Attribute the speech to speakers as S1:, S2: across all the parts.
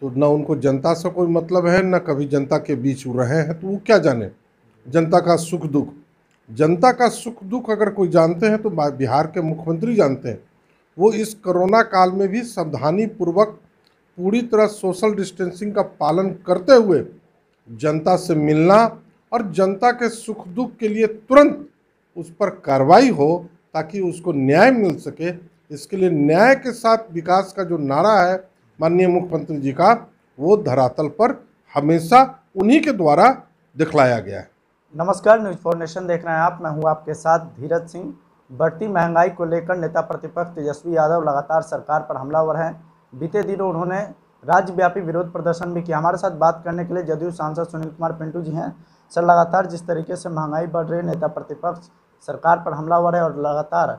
S1: तो ना उनको जनता से कोई मतलब है ना कभी जनता के बीच रहे हैं तो वो क्या जाने जनता का सुख दुख जनता का सुख दुख अगर कोई जानते हैं तो बिहार के मुख्यमंत्री जानते हैं वो इस कोरोना काल में भी सावधानी पूर्वक पूरी तरह सोशल डिस्टेंसिंग का पालन करते हुए जनता से मिलना और जनता के सुख दुख के लिए तुरंत उस पर कार्रवाई हो ताकि उसको न्याय मिल सके इसके लिए न्याय के साथ विकास का जो नारा है माननीय मुख्यमंत्री जी का वो धरातल पर हमेशा उन्हीं के द्वारा दिखलाया गया है
S2: नमस्कार न्यूज फोर नेशन देख रहे हैं आप मैं हूं आपके साथ धीरज सिंह बढ़ती महंगाई को लेकर नेता प्रतिपक्ष तेजस्वी यादव लगातार सरकार पर हमलावर हैं बीते दिनों उन्होंने राज्यव्यापी विरोध प्रदर्शन भी किया हमारे साथ बात करने के लिए जदयू सांसद सुनील कुमार पिंटू जी हैं सर लगातार जिस तरीके से महंगाई बढ़ रही है नेता प्रतिपक्ष सरकार पर हमलावर है और लगातार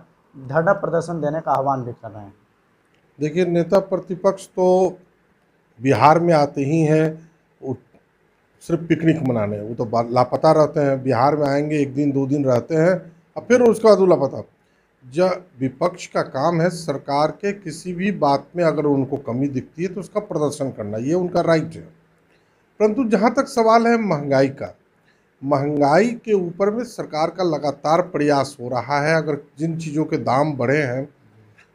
S2: धरना प्रदर्शन देने का आह्वान भी कर रहे हैं
S1: देखिए नेता प्रतिपक्ष तो बिहार में आते ही हैं सिर्फ पिकनिक मनाने वो तो लापता रहते हैं बिहार में आएंगे एक दिन दो दिन रहते हैं और फिर उसके बाद वो लापता जब विपक्ष का काम है सरकार के किसी भी बात में अगर उनको कमी दिखती है तो उसका प्रदर्शन करना ये उनका राइट है परंतु जहाँ तक सवाल है महंगाई का महंगाई के ऊपर में सरकार का लगातार प्रयास हो रहा है अगर जिन चीज़ों के दाम बढ़े हैं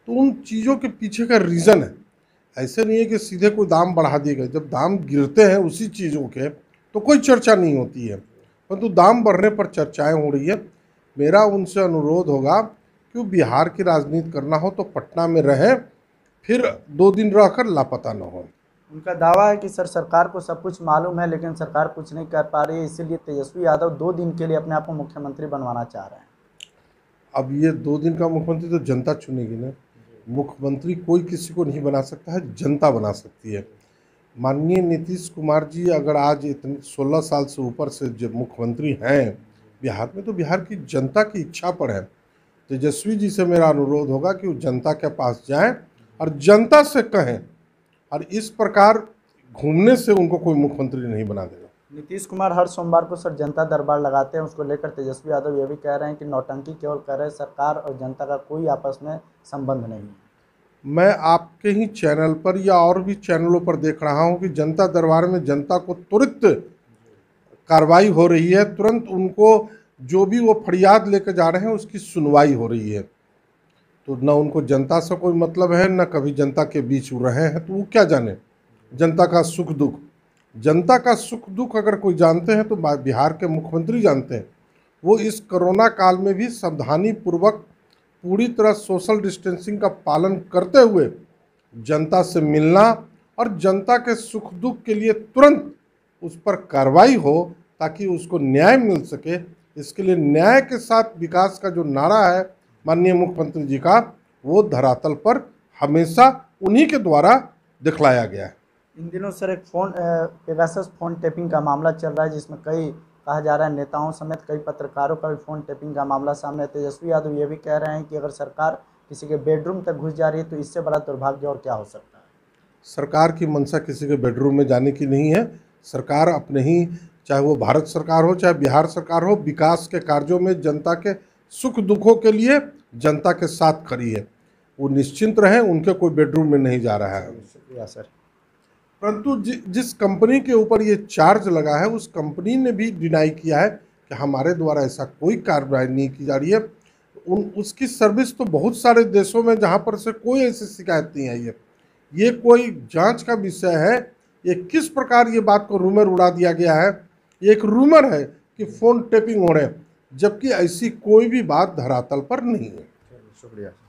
S1: तो उन चीज़ों के पीछे का रीज़न है ऐसे नहीं है कि सीधे कोई दाम बढ़ा दिए गए जब दाम गिरते हैं उसी चीज़ों के तो कोई चर्चा नहीं होती है परंतु तो दाम बढ़ने पर चर्चाएं हो रही है मेरा उनसे अनुरोध होगा कि बिहार की राजनीति करना हो तो पटना में रहें फिर दो दिन रहकर लापता ना हो
S2: उनका दावा है कि सर सरकार को सब कुछ मालूम है लेकिन सरकार कुछ नहीं कर पा रही है इसीलिए तेजस्वी यादव दो दिन के लिए अपने आप को मुख्यमंत्री बनवाना चाह रहे हैं
S1: अब ये दो दिन का मुख्यमंत्री तो जनता चुनेगी ना मुख्यमंत्री कोई किसी को नहीं बना सकता है जनता बना सकती है माननीय नीतीश कुमार जी अगर आज इतने सोलह साल से ऊपर से जब मुख्यमंत्री हैं बिहार में तो बिहार की जनता की इच्छा पर है तेजस्वी जी से मेरा अनुरोध होगा कि वो जनता के पास जाएं और जनता से कहें और इस प्रकार घूमने से उनको कोई मुख्यमंत्री नहीं बना देगा
S2: नीतीश कुमार हर सोमवार को सर जनता दरबार लगाते हैं उसको लेकर तेजस्वी यादव ये भी कह रहे हैं कि नौटंकी केवल कर रहे सरकार और जनता का कोई आपस में
S1: संबंध नहीं मैं आपके ही चैनल पर या और भी चैनलों पर देख रहा हूं कि जनता दरबार में जनता को तुरंत कार्रवाई हो रही है तुरंत उनको जो भी वो फरियाद लेकर जा रहे हैं उसकी सुनवाई हो रही है तो न उनको जनता से कोई मतलब है न कभी जनता के बीच रहे हैं तो वो क्या जाने जनता का सुख दुख जनता का सुख दुख अगर कोई जानते हैं तो बिहार के मुख्यमंत्री जानते हैं वो इस कोरोना काल में भी सावधानी पूर्वक पूरी तरह सोशल डिस्टेंसिंग का पालन करते हुए जनता से मिलना और जनता के सुख दुख के लिए तुरंत उस पर कार्रवाई हो ताकि उसको न्याय मिल सके इसके लिए न्याय के साथ विकास का जो नारा है माननीय मुख्यमंत्री जी का वो धरातल पर हमेशा उन्हीं के द्वारा दिखलाया गया है
S2: इन दिनों सर एक फ़ोन पेगासस फ़ोन टेपिंग का मामला चल रहा है जिसमें कई कहा जा रहा है नेताओं समेत कई पत्रकारों का भी फ़ोन टेपिंग का मामला सामने तेजस्वी यादव ये भी कह रहे हैं कि अगर सरकार किसी के बेडरूम तक घुस जा रही है तो इससे बड़ा दुर्भाग्य और क्या हो
S1: सकता है सरकार की मंशा किसी के बेडरूम में जाने की नहीं है सरकार अपने ही चाहे वो भारत सरकार हो चाहे बिहार सरकार हो विकास के कार्यों में जनता के सुख दुखों के लिए जनता के साथ खड़ी है वो निश्चिंत रहें उनके कोई बेडरूम में नहीं जा रहा है शुक्रिया सर परंतु जि, जिस कंपनी के ऊपर ये चार्ज लगा है उस कंपनी ने भी डिनाई किया है कि हमारे द्वारा ऐसा कोई कार्रवाई नहीं की जा रही है उन उसकी सर्विस तो बहुत सारे देशों में जहाँ पर से कोई ऐसी शिकायत नहीं आई है ये कोई जांच का विषय है ये किस प्रकार ये बात को रूमर उड़ा दिया गया है ये एक रूमर है कि फ़ोन टेपिंग हो रहे हैं जबकि ऐसी कोई भी बात धरातल पर नहीं है शुक्रिया